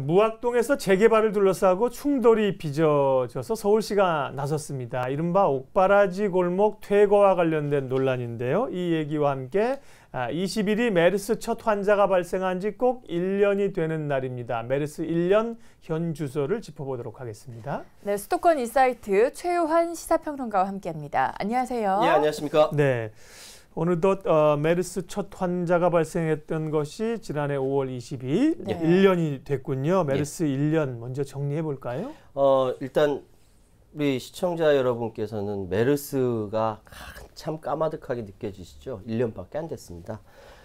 무학동에서 재개발을 둘러싸고 충돌이 빚어져서 서울시가 나섰습니다. 이른바 옥바라지 골목 퇴거와 관련된 논란인데요. 이 얘기와 함께 2 아, 1일이 메르스 첫 환자가 발생한 지 꼭 1년이 되는 날입니다. 메르스 1년 현 주소를 짚어보도록 하겠습니다. 네, 수도권 이사이트 최유환 시사평론가와 함께합니다. 안녕하세요. 예, 안녕하십니까. 네. 오늘도 어, 메르스 첫 환자가 발생했던 것이 지난해 5월 22일 네. 1년이 됐군요. 메르스 예. 1년 먼저 정리해 볼까요? 어, 일단 우리 시청자 여러분께서는 메르스가 참 까마득하게 느껴지시죠? 1년밖에 안 됐습니다.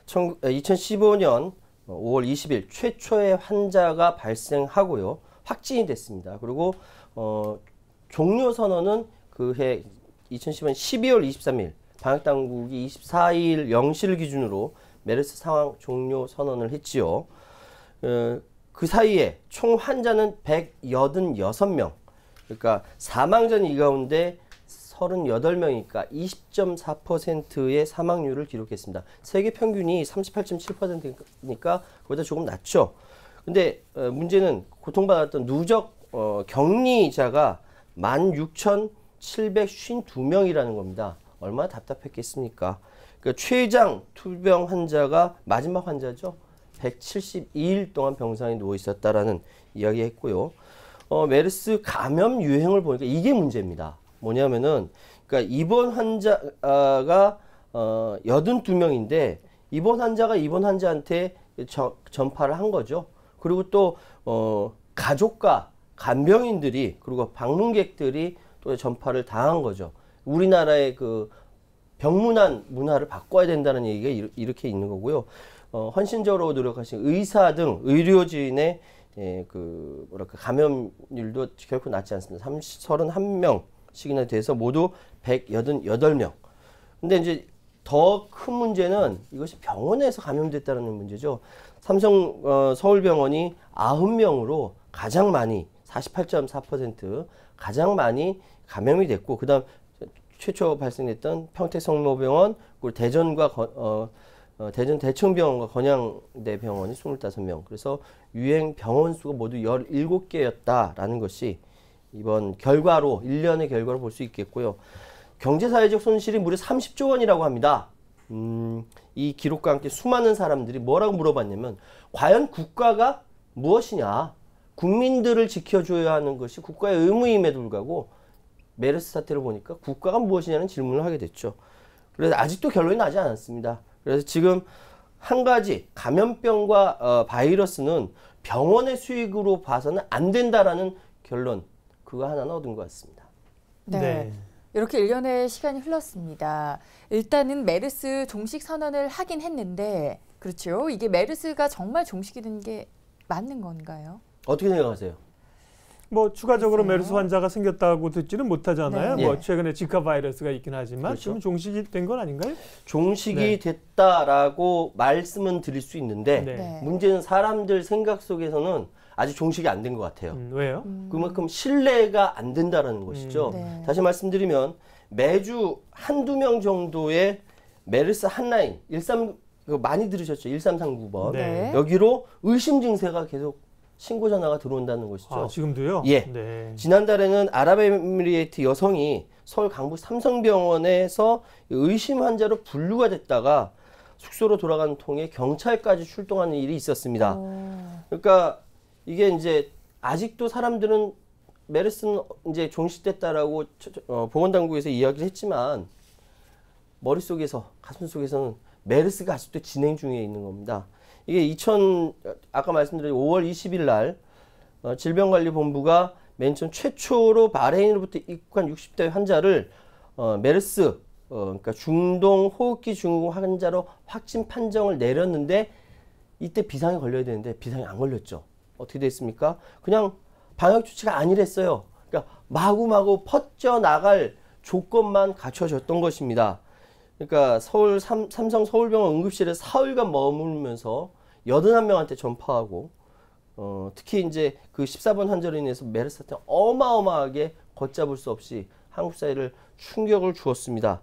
2015년 5월 20일 최초의 환자가 발생하고요. 확진이 됐습니다. 그리고 어, 종료 선언은 그해 2015년 12월 23일 방역 당국이 24일 0시를 기준으로 메르스 상황 종료 선언을 했지요. 어, 그 사이에 총 환자는 186명. 그러니까 사망자는 이 가운데 38명이니까 20.4%의 사망률을 기록했습니다. 세계 평균이 38.7%니까 그보다 조금 낮죠. 근데 어, 문제는 고통받았던 누적 어, 격리자가 16,752명이라는 겁니다. 얼마나 답답했겠습니까? 그니까 최장 투병 환자가 마지막 환자죠. 172일 동안 병상에 누워 있었다라는 이야기 했고요. 어, 메르스 감염 유행을 보니까 이게 문제입니다. 뭐냐면은 그러니까 입원 환자가 어, 82명인데 입원 환자가 입원 환자한테 저, 전파를 한 거죠. 그리고 또 어, 가족과 간병인들이 그리고 방문객들이 또 전파를 당한 거죠. 우리나라의 그 병문안 문화를 바꿔야 된다는 얘기가 이렇게 있는 거고요. 어, 헌신적으로 노력하신 의사 등 의료진의 예, 그 뭐랄까 감염률도 결코 낮지 않습니다. 30, 31명씩이나 돼서 모두 188명. 근데 이제 더 큰 문제는 이것이 병원에서 감염됐다는 문제죠. 삼성 어, 서울병원이 90명으로 가장 많이 48.4% 가장 많이 감염이 됐고 그다음 최초 발생했던 평택성모병원, 그리고 대전과 거, 어, 어, 대전 대청병원과 건양대 병원이 25명. 그래서 유행 병원 수가 모두 17개였다라는 것이 이번 결과로 일련의 결과로 볼 수 있겠고요. 경제사회적 손실이 무려 30조 원이라고 합니다. 음, 이 기록과 함께 수많은 사람들이 뭐라고 물어봤냐면 과연 국가가 무엇이냐? 국민들을 지켜줘야 하는 것이 국가의 의무임에도 불구하고 메르스 사태를 보니까 국가가 무엇이냐는 질문을 하게 됐죠. 그래서 아직도 결론이 나지 않았습니다. 그래서 지금 한 가지 감염병과 어, 바이러스는 병원의 수익으로 봐서는 안 된다라는 결론 그거 하나는 얻은 것 같습니다. 네. 네. 이렇게 일년의 시간이 흘렀습니다. 일단은 메르스 종식 선언을 하긴 했는데 그렇죠. 이게 메르스가 정말 종식이 된 게 맞는 건가요? 어떻게 생각하세요? 뭐 추가적으로 글쎄요. 메르스 환자가 생겼다고 듣지는 못하잖아요. 네. 뭐 네. 최근에 지카 바이러스가 있긴 하지만 그렇죠. 지금 종식이 된 건 아닌가요? 종식이 네. 됐다라고 말씀은 드릴 수 있는데 네. 네. 문제는 사람들 생각 속에서는 아직 종식이 안 된 것 같아요. 음, 왜요? 음. 그만큼 신뢰가 안 된다라는 것이죠. 음, 네. 다시 말씀드리면 매주 한두 명 정도의 메르스 한라인 13 그 많이 들으셨죠? 1339번. 여기로 의심 증세가 계속 신고 전화가 들어온다는 것이죠. 아, 지금도요? 예. 네. 지난달에는 아랍에미리에이트 여성이 서울 강북 삼성병원에서 의심 환자로 분류가 됐다가 숙소로 돌아가는 통에 경찰까지 출동하는 일이 있었습니다. 오. 그러니까 이게 이제 아직도 사람들은 메르스는 이제 종식됐다라고 어, 보건당국에서 이야기를 했지만 머릿속에서 가슴 속에서는 메르스가 아직도 진행 중에 있는 겁니다. 이게 2000 아까 말씀드린 5월 20일 날 어, 질병관리본부가 맨 처음 최초로 바레인으로부터 입국한 60대 환자를 어, 메르스 어, 그러니까 중동 호흡기 중후 환자로 확진 판정을 내렸는데 이때 비상이 걸려야 되는데 비상이 안 걸렸죠. 어떻게 됐습니까? 그냥 방역 조치가 아니랬어요. 그러니까 마구마구 퍼져 나갈 조건만 갖춰졌던 것입니다. 그러니까 서울 삼, 삼성 서울병원 응급실에 사흘간 머물면서 81명한테 전파하고 어, 특히 이제 그 14번 환절로 인해서 메르사탄 스 어마어마하게 걷잡을 수 없이 한국 사회를 충격을 주었습니다.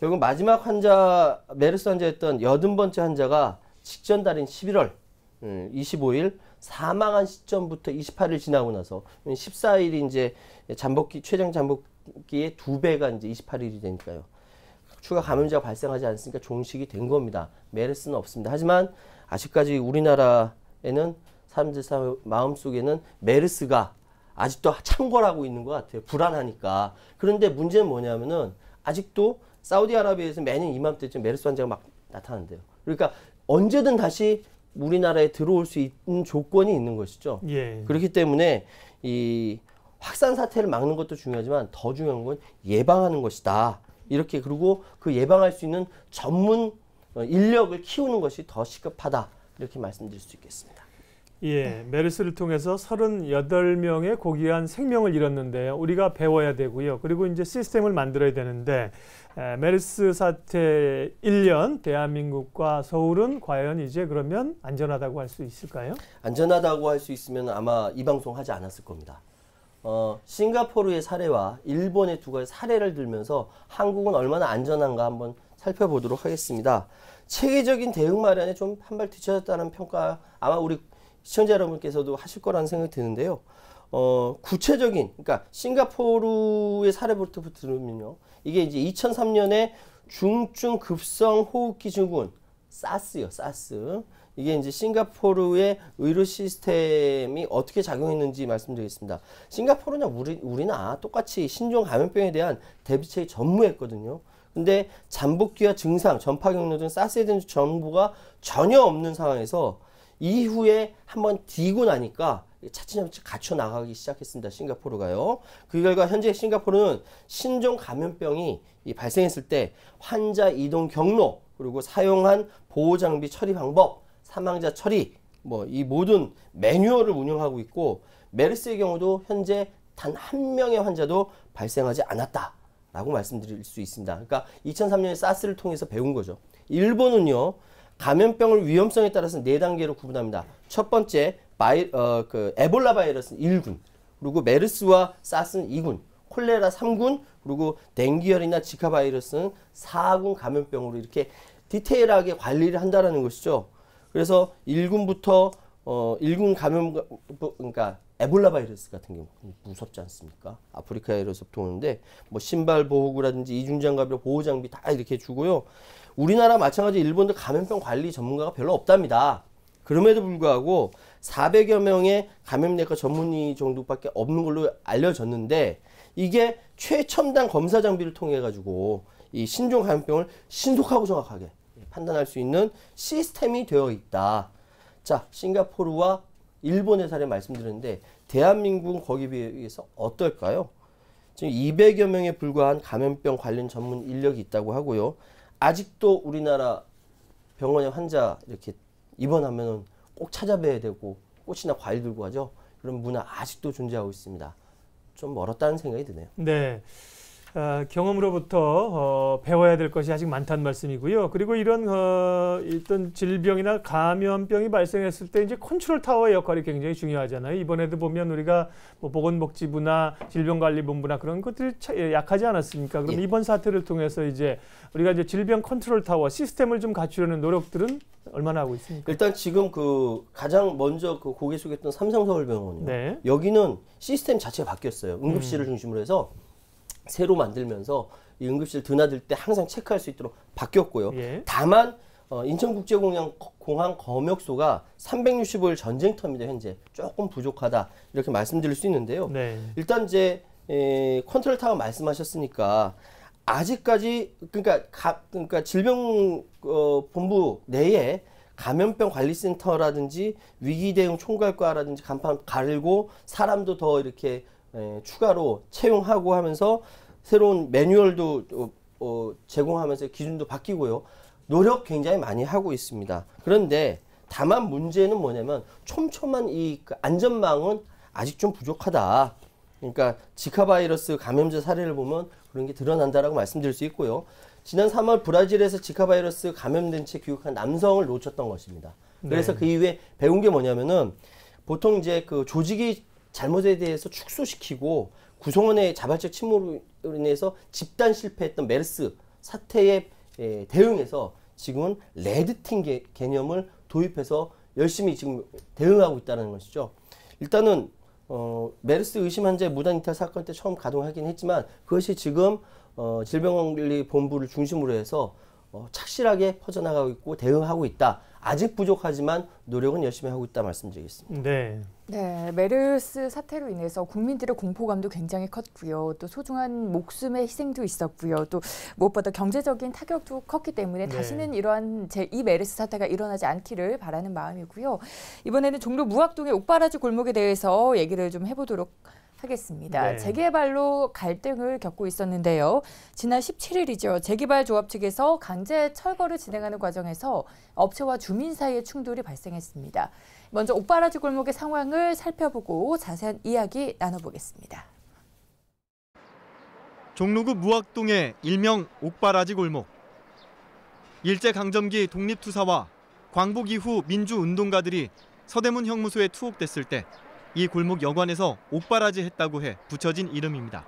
결국 마지막 환자 메르스 환자였던 80번째 환자가 직전 달인 11월 25일 예, 사망한 시점부터 28일 지나고 나서 14일이 이제 잠복기 최장 잠복기의 두 배가 이제 28일이 되니까요. 추가 감염자가 발생하지 않습니까? 종식이 된 겁니다. 메르스는 없습니다. 하지만 아직까지 우리나라에는 사람들 마음속에는 메르스가 아직도 창궐하고 있는 것 같아요. 불안하니까. 그런데 문제는 뭐냐면은 아직도 사우디아라비아에서 매년 이맘때쯤 메르스 환자가 막 나타난대요. 그러니까 언제든 다시 우리나라에 들어올 수 있는 조건이 있는 것이죠. 예. 그렇기 때문에 이 확산 사태를 막는 것도 중요하지만 더 중요한 건 예방하는 것이다. 이렇게 그리고 그 예방할 수 있는 전문 어, 인력을 키우는 것이 더 시급하다 이렇게 말씀드릴 수 있겠습니다. 예, 메르스를 통해서 38명의 고귀한 생명을 잃었는데 우리가 배워야 되고요. 그리고 이제 시스템을 만들어야 되는데 에, 메르스 사태 1년 대한민국과 서울은 과연 이제 그러면 안전하다고 할 수 있을까요? 안전하다고 할 수 있으면 아마 이 방송 하지 않았을 겁니다. 어, 싱가포르의 사례와 일본의 두 가지 사례를 들면서 한국은 얼마나 안전한가 한번 살펴보도록 하겠습니다. 체계적인 대응 마련에 좀 한발 뒤쳐졌다는 평가 아마 우리 시청자 여러분께서도 하실 거라는 생각이 드는데요. 어, 구체적인 그러니까 싱가포르의 사례부터 들으면요. 이게 이제 2003년에 중증 급성 호흡기 증후군 사스요, 사스. 이게 이제 싱가포르의 의료 시스템이 어떻게 작용했는지 말씀드리겠습니다. 싱가포르는 우리 우리나 똑같이 신종 감염병에 대한 대비책이 전무했거든요. 근데 잠복기와 증상, 전파 경로 등 사스에 대한 정보가 전혀 없는 상황에서 이후에 한번 디고 나니까 차츰차츰 갖춰 나가기 시작했습니다. 싱가포르가요. 그 결과 현재 싱가포르는 신종 감염병이 발생했을 때 환자 이동 경로 그리고 사용한 보호 장비 처리 방법, 사망자 처리 뭐 이 모든 매뉴얼을 운영하고 있고 메르스의 경우도 현재 단 한 명의 환자도 발생하지 않았다. 라고 말씀드릴 수 있습니다. 그러니까 2003년에 사스를 통해서 배운 거죠. 일본은요. 감염병을 위험성에 따라서 네 단계로 구분합니다. 첫 번째 바이, 어, 그 에볼라 바이러스는 1군, 그리고 메르스와 사스는 2군, 콜레라 3군, 그리고 댕기열이나 지카 바이러스는 4군 감염병으로 이렇게 디테일하게 관리를 한다라는 것이죠. 그래서 1군부터 어, 1군 감염 그러니까 에볼라 바이러스 같은 경우 무섭지 않습니까? 아프리카 에로서 통하는데 뭐 신발 보호구라든지 이중장갑이나 보호 장비 다 이렇게 주고요. 우리나라 마찬가지 일본도 감염병 관리 전문가가 별로 없답니다. 그럼에도 불구하고 400여 명의 감염내과 전문의 정도밖에 없는 걸로 알려졌는데 이게 최첨단 검사 장비를 통해 가지고 이 신종 감염병을 신속하고 정확하게 판단할 수 있는 시스템이 되어 있다. 자, 싱가포르와 일본의 사례 말씀드렸는데 대한민국은 거기에 비해서 어떨까요? 지금 200여 명에 불과한 감염병 관련 전문 인력이 있다고 하고요. 아직도 우리나라 병원에 환자 이렇게 입원하면 은꼭 찾아뵈야 되고 꽃이나 과일 들고 가죠. 그런 문화 아직도 존재하고 있습니다. 좀 멀었다는 생각이 드네요. 네. 어, 경험으로부터 어, 배워야 될 것이 아직 많다는 말씀이고요. 그리고 이런 어, 일단 질병이나 감염병이 발생했을 때 이제 컨트롤 타워의 역할이 굉장히 중요하잖아요. 이번에도 보면 우리가 뭐 보건복지부나 질병관리본부나 그런 것들이 예, 약하지 않았습니까? 그럼 예. 이번 사태를 통해서 이제 우리가 이제 질병 컨트롤 타워 시스템을 좀 갖추려는 노력들은 얼마나 하고 있습니까? 일단 지금 그 가장 먼저 그 고개 숙였던 삼성서울병원 네. 여기는 시스템 자체가 바뀌었어요. 응급실을 음. 중심으로 해서 새로 만들면서 이 응급실 드나들 때 항상 체크할 수 있도록 바뀌었고요. 예. 다만 어, 인천국제공항 검역소가 365일 전쟁터입니다. 현재 조금 부족하다 이렇게 말씀드릴 수 있는데요. 네. 일단 이제 에, 컨트롤 타워 말씀하셨으니까 아직까지 그러니까 가, 그러니까 질병 어, 본부 내에 감염병 관리센터라든지 위기 대응 총괄과라든지 간판 가르고 사람도 더 이렇게 에, 예, 추가로 채용하고 하면서 새로운 매뉴얼도 어, 어, 제공하면서 기준도 바뀌고요. 노력 굉장히 많이 하고 있습니다. 그런데 다만 문제는 뭐냐면 촘촘한 이 그 안전망은 아직 좀 부족하다. 그러니까 지카 바이러스 감염자 사례를 보면 그런 게 드러난다라고 말씀드릴 수 있고요. 지난 3월 브라질에서 지카 바이러스 감염된 채 귀국한 남성을 놓쳤던 것입니다. 그래서 네. 그 이후에 배운 게 뭐냐면은 보통 이제 그 조직이 잘못에 대해서 축소시키고 구성원의 자발적 침몰로 인해서 집단 실패했던 메르스 사태에 예, 대응해서 지금은 레드팀 개, 개념을 도입해서 열심히 지금 대응하고 있다는 것이죠. 일단은 어, 메르스 의심 환자 의 무단 이탈 사건 때 처음 가동하긴 했지만 그것이 지금 어, 질병관리본부를 중심으로 해서 어, 착실하게 퍼져나가고 있고 대응하고 있다. 아직 부족하지만 노력은 열심히 하고 있다 말씀드리겠습니다. 네. 네, 메르스 사태로 인해서 국민들의 공포감도 굉장히 컸고요. 또 소중한 목숨의 희생도 있었고요. 또 무엇보다 경제적인 타격도 컸기 때문에 네. 다시는 이러한 제2 메르스 사태가 일어나지 않기를 바라는 마음이고요. 이번에는 종로 무학동의 옥바라지 골목에 대해서 얘기를 좀 해보도록 하겠습니다. 네. 재개발로 갈등을 겪고 있었는데요. 지난 17일이죠. 재개발 조합 측에서 강제 철거를 진행하는 과정에서 업체와 주민 사이의 충돌이 발생했습니다. 먼저 옥바라지 골목의 상황을 살펴보고 자세한 이야기 나눠보겠습니다. 종로구 무학동의 일명 옥바라지 골목. 일제강점기 독립투사와 광복 이후 민주운동가들이 서대문 형무소에 투옥됐을 때이 골목 여관에서 옥바라지 했다고 해 붙여진 이름입니다.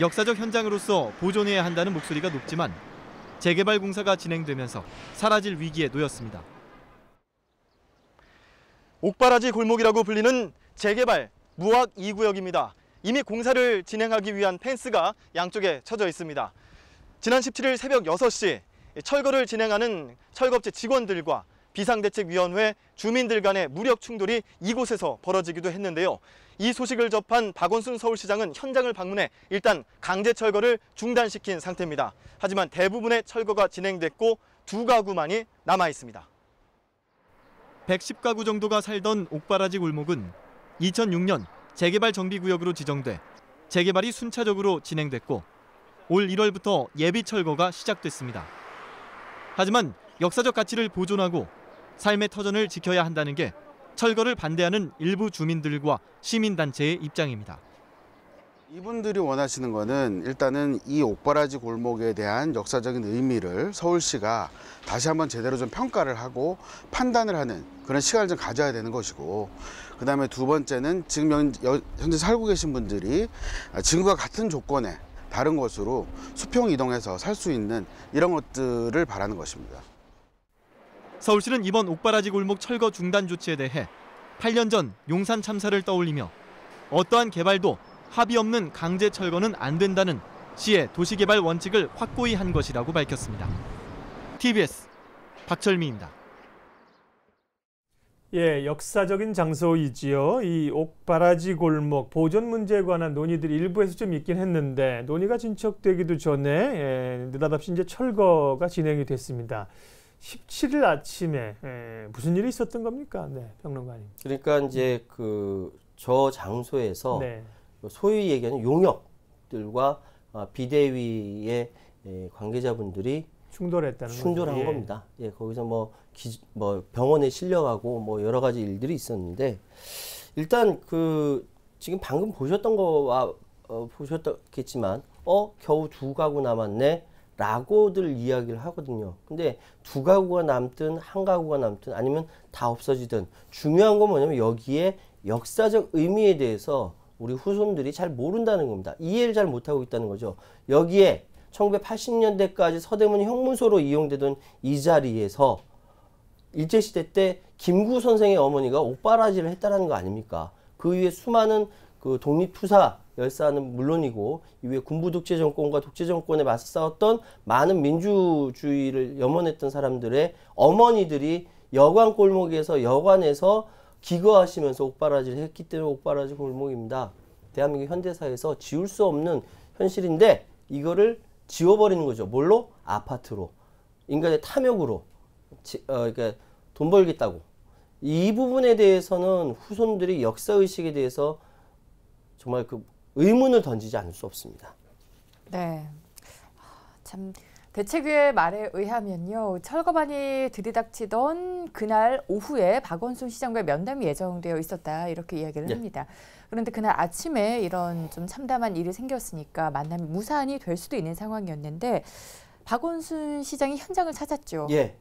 역사적 현장으로서 보존해야 한다는 목소리가 높지만 재개발 공사가 진행되면서 사라질 위기에 놓였습니다. 옥바라지 골목이라고 불리는 재개발 무학 2구역입니다. 이미 공사를 진행하기 위한 펜스가 양쪽에 쳐져 있습니다. 지난 17일 새벽 6시 철거를 진행하는 철거업체 직원들과 비상대책위원회 주민들 간의 무력 충돌이 이곳에서 벌어지기도 했는데요. 이 소식을 접한 박원순 서울시장은 현장을 방문해 일단 강제 철거를 중단시킨 상태입니다. 하지만 대부분의 철거가 진행됐고 두 가구만이 남아 있습니다. 110가구 정도가 살던 옥바라지 골목은 2006년 재개발 정비구역으로 지정돼 재개발이 순차적으로 진행됐고 올 1월부터 예비 철거가 시작됐습니다. 하지만 역사적 가치를 보존하고 삶의 터전을 지켜야 한다는 게 철거를 반대하는 일부 주민들과 시민단체의 입장입니다. 이분들이 원하시는 거는 일단은 이 옥바라지 골목에 대한 역사적인 의미를 서울시가 다시 한번 제대로 좀 평가를 하고 판단을 하는 그런 시간을 좀 가져야 되는 것이고 그다음에 두 번째는 지금 현재 살고 계신 분들이 지금과 같은 조건에 다른 곳으로 수평 이동해서 살 수 있는 이런 것들을 바라는 것입니다. 서울시는 이번 옥바라지 골목 철거 중단 조치에 대해 8년 전 용산 참사를 떠올리며 어떠한 개발도 합의 없는 강제 철거는 안 된다는 시의 도시개발 원칙을 확고히 한 것이라고 밝혔습니다. TBS 박철미입니다. 예, 역사적인 장소이지요. 이 옥바라지 골목 보존 문제에 관한 논의들이 일부에서 좀 있긴 했는데 논의가 진척되기도 전에 예, 느닷없이 이제 철거가 진행이 됐습니다. 17일 아침에 에, 예, 무슨 일이 있었던 겁니까? 네, 평론가님. 그러니까 이제 그 저 장소에서 네. 소위 얘기하는 용역들과 아, 비대위의 에, 예, 관계자분들이 충돌했다는 충돌한 거죠. 예. 겁니다. 예, 거기서 뭐, 기, 뭐 병원에 실려가고 뭐 여러 가지 일들이 있었는데 일단 그 지금 방금 보셨던 거와 어, 보셨겠지만 어 겨우 두 가구 남았네 라고들 이야기를 하거든요. 근데 두 가구가 남든 한 가구가 남든 아니면 다 없어지든 중요한 건 뭐냐면 여기에 역사적 의미에 대해서 우리 후손들이 잘 모른다는 겁니다. 이해를 잘 못하고 있다는 거죠. 여기에 1980년대까지 서대문 형문소로 이용되던 이 자리에서 일제시대 때 김구 선생의 어머니가 옥바라지를 했다라는 거 아닙니까? 그 위에 수많은 그 독립투사 열사는 물론이고 이후에 군부 독재 정권과 독재 정권에 맞서웠던 싸 많은 민주주의를 염원했던 사람들의 어머니들이 여관 골목에서 여관에서 기거하시면서 옥바라지를 했기 때문에 옥바라지 골목입니다. 대한민국 현대사에서 지울 수 없는 현실인데 이거를 지워버리는 거죠. 뭘로? 아파트로. 인간의 탐욕으로. 지, 어, 그러니까 돈 벌겠다고. 이 부분에 대해서는 후손들이 역사의식에 대해서 정말 그 의문을 던지지 않을 수 없습니다. 네. 참 대책위의 말에 의하면요. 철거반이 들이닥치던 그날 오후에 박원순 시장과 면담이 예정되어 있었다. 이렇게 이야기를 네. 합니다. 그런데 그날 아침에 이런 좀 참담한 일이 생겼으니까 만남이 무산이 될 수도 있는 상황이었는데 박원순 시장이 현장을 찾았죠. 예.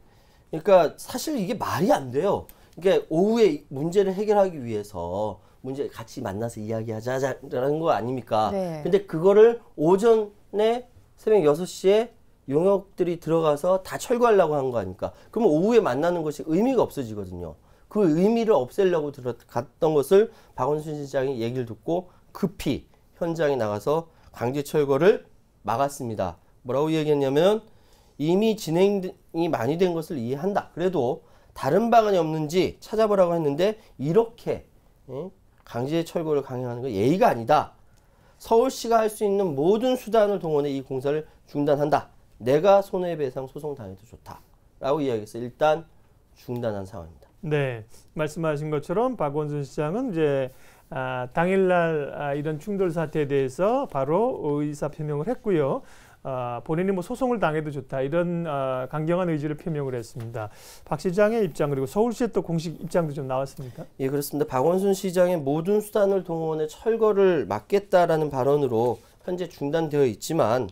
그러니까 사실 이게 말이 안 돼요. 이게 그러니까 오후에 문제를 해결하기 위해서 문제 같이 만나서 이야기하자라는 거 아닙니까? 네. 근데 그거를 오전에 새벽 6 시에 용역들이 들어가서 다 철거하려고 한 거 아닙니까? 그러면 오후에 만나는 것이 의미가 없어지거든요. 그 의미를 없애려고 들어갔던 것을 박원순 시장이 얘기를 듣고 급히 현장에 나가서 강제 철거를 막았습니다. 뭐라고 얘기했냐면 이미 진행이 많이 된 것을 이해한다. 그래도 다른 방안이 없는지 찾아보라고 했는데 이렇게 강제 철거를 강행하는 건 예의가 아니다. 서울시가 할 수 있는 모든 수단을 동원해 이 공사를 중단한다. 내가 손해배상 소송 당해도 좋다. 라고 이야기했어요 일단 중단한 상황입니다. 네. 말씀하신 것처럼 박원순 시장은 이제 아, 당일날 아, 이런 충돌 사태에 대해서 바로 의사표명을 했고요. 어, 본인이 뭐 소송을 당해도 좋다 이런 어, 강경한 의지를 표명을 했습니다. 박 시장의 입장 그리고 서울시의 또 공식 입장도 좀 나왔습니까? 예 그렇습니다. 박원순 시장의 모든 수단을 동원해 철거를 막겠다라는 발언으로 현재 중단되어 있지만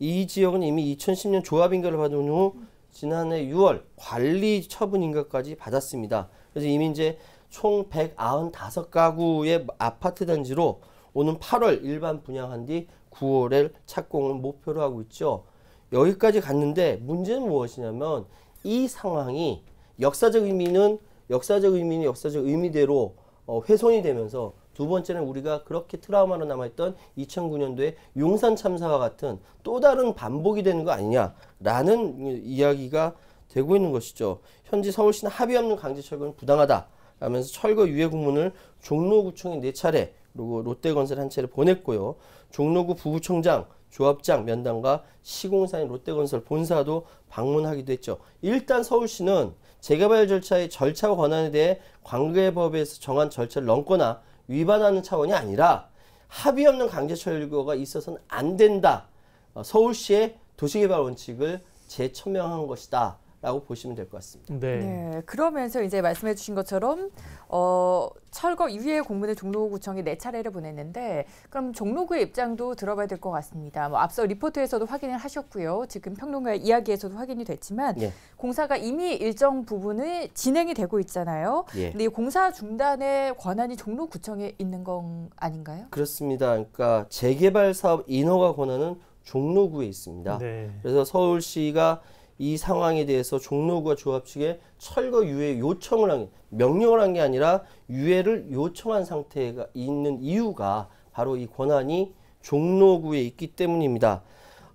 이 지역은 이미 2010년 조합인가를 받은 후 지난해 6월 관리 처분인가까지 받았습니다. 그래서 이미 이제 총 195가구의 아파트 단지로 오는 8월 일반 분양한 뒤 9월에 착공을 목표로 하고 있죠. 여기까지 갔는데 문제는 무엇이냐면 이 상황이 역사적 의미는 역사적 의미는 역사적 의미대로 어, 훼손이 되면서 두 번째는 우리가 그렇게 트라우마로 남아있던 2009년도에 용산 참사와 같은 또 다른 반복이 되는 거 아니냐라는 이야기가 되고 있는 것이죠. 현지 서울시는 합의 없는 강제 철거는 부당하다. 라면서 철거 유예 공문을 종로구청에 4차례 그리고 롯데건설 한 채를 보냈고요. 종로구 부구청장 조합장 면담과 시공사인 롯데건설 본사도 방문하기도 했죠. 일단 서울시는 재개발 절차의 절차 권한에 대해 관계법에서 정한 절차를 넘거나 위반하는 차원이 아니라 합의 없는 강제 철거가 있어서는 안 된다. 어, 서울시의 도시개발 원칙을 재천명한 것이다. 라고 보시면 될 것 같습니다. 네. 네. 그러면서 이제 말씀해 주신 것처럼 어, 철거 이후에 공문을 종로구청에 네 차례를 보냈는데 그럼 종로구의 입장도 들어봐야 될 것 같습니다. 뭐 앞서 리포트에서도 확인을 하셨고요. 지금 평론가의 이야기에서도 확인이 됐지만 네. 공사가 이미 일정 부분을 진행이 되고 있잖아요. 예. 근데 이 공사 중단의 권한이 종로구청에 있는 건 아닌가요? 그렇습니다. 그러니까 재개발 사업 인허가 권한은 종로구에 있습니다. 네. 그래서 서울시가 이 상황에 대해서 종로구와 조합 측에 철거 유예 요청을 한 명령을 한 게 아니라 유예를 요청한 상태가 있는 이유가 바로 이 권한이 종로구에 있기 때문입니다.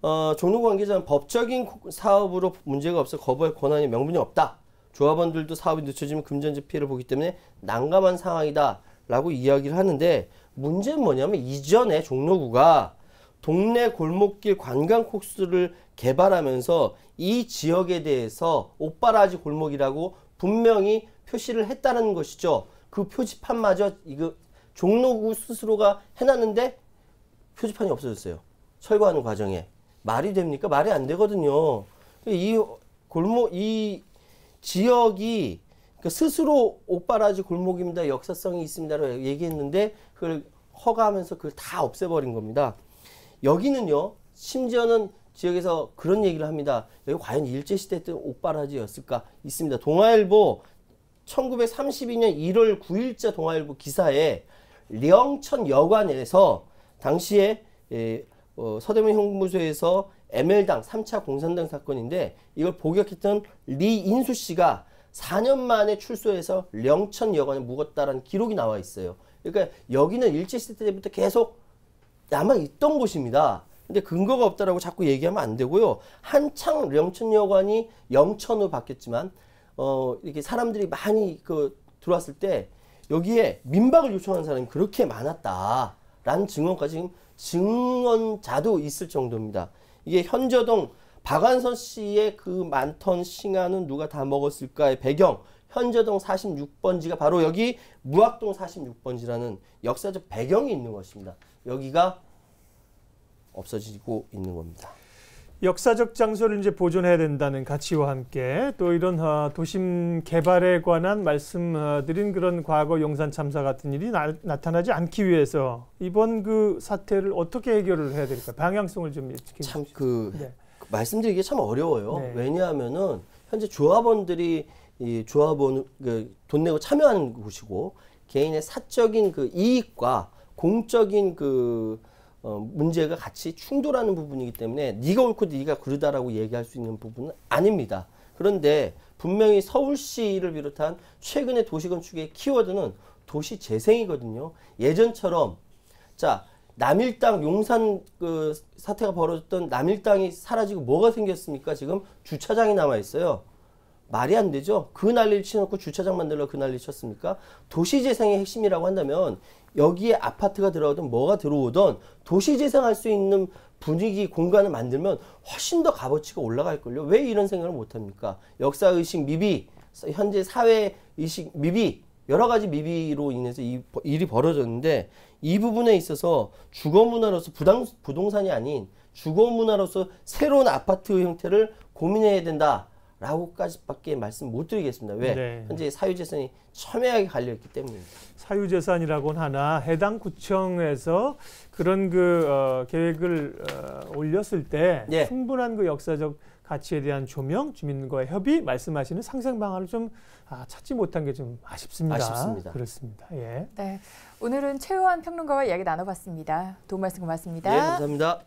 어, 종로 관계자는 법적인 사업으로 문제가 없어 거부할 권한이 명분이 없다. 조합원들도 사업이 늦춰지면 금전지 피해를 보기 때문에 난감한 상황이다. 라고 이야기를 하는데 문제는 뭐냐면 이전에 종로구가 동네 골목길 관광 코스를 개발하면서 이 지역에 대해서 오빠라지 골목이라고 분명히 표시를 했다는 것이죠. 그 표지판마저 이거 종로구 스스로가 해놨는데 표지판이 없어졌어요. 철거하는 과정에 말이 됩니까? 말이 안 되거든요. 이 골목 이 지역이 그니까 스스로 오빠라지 골목입니다. 역사성이 있습니다라고 얘기했는데 그걸 허가하면서 그걸 다 없애버린 겁니다. 여기는요 심지어는 지역에서 그런 얘기를 합니다. 여기 과연 일제시대 때 옥바라지였을까? 있습니다. 동아일보 1932년 1월 9일자 동아일보 기사에 령천 여관에서 당시에 예, 어, 서대문 형무소에서 ML당 3차 공산당 사건인데 이걸 복역했던 리인수 씨가 4년 만에 출소해서 령천 여관에 묵었다라는 기록이 나와 있어요. 그러니까 여기는 일제시대 때부터 계속 남아 있던 곳입니다. 근데 근거가 없다라고 자꾸 얘기하면 안 되고요. 한창 영천 여관이 영천으로 바뀌었지만 어 이렇게 사람들이 많이 그 들어왔을 때 여기에 민박을 요청하는 사람이 그렇게 많았다라는 증언까지 지금 증언자도 있을 정도입니다. 이게 현저동 박완선 씨의 그 많던 싱아는 누가 다 먹었을까의 배경 현저동 46번지가 바로 여기 무학동 46번지라는 역사적 배경이 있는 것입니다. 여기가 없어지고 있는 겁니다. 역사적 장소를 이제 보존해야 된다는 가치와 함께 또 이런 아, 도심 개발에 관한 말씀드린 그런 과거 용산 참사 같은 일이 나, 타나지 않기 위해서 이번 그 사태를 어떻게 해결을 해야 될까 방향성을 좀 참그 네. 그 말씀드리기 참 어려워요. 네. 왜냐하면은 현재 조합원들이 이 조합원 그돈 내고 참여하는 곳이고 개인의 사적인 그 이익과 공적인 그 어, 문제가 같이 충돌하는 부분이기 때문에 네가 옳고 네가 그르다라고 얘기할 수 있는 부분은 아닙니다. 그런데 분명히 서울시를 비롯한 최근의 도시건축의 키워드는 도시 재생이거든요. 예전처럼 자 남일당 용산 그 사태가 벌어졌던 남일당이 사라지고 뭐가 생겼습니까? 지금 주차장이 남아 있어요. 말이 안 되죠. 그 난리를 치놓고 주차장 만들러 그 난리 를 쳤습니까? 도시재생의 핵심이라고 한다면 여기에 아파트가 들어오든 뭐가 들어오든 도시재생할 수 있는 분위기 공간을 만들면 훨씬 더 값어치가 올라갈걸요. 왜 이런 생각을 못합니까? 역사의식 미비, 현재 사회의식 미비, 여러 가지 미비로 인해서 이 일이 벌어졌는데 이 부분에 있어서 주거문화로서 부당, 부동산이 아닌 주거문화로서 새로운 아파트 형태를 고민해야 된다. 라고까지밖에 말씀 못 드리겠습니다. 왜? 네. 현재 사유재산이 첨예하게 갈려있기 때문입니다. 사유재산이라고는 하나 해당 구청에서 그런 그 어, 계획을 어, 올렸을 때 네. 충분한 그 역사적 가치에 대한 조명, 주민과의 협의 말씀하시는 상생 방안을 좀 아, 찾지 못한 게 좀 아쉽습니다. 아쉽습니다. 그렇습니다. 예. 네, 오늘은 최우한 평론가와 이야기 나눠봤습니다. 도움 말씀 고맙습니다. 네, 감사합니다.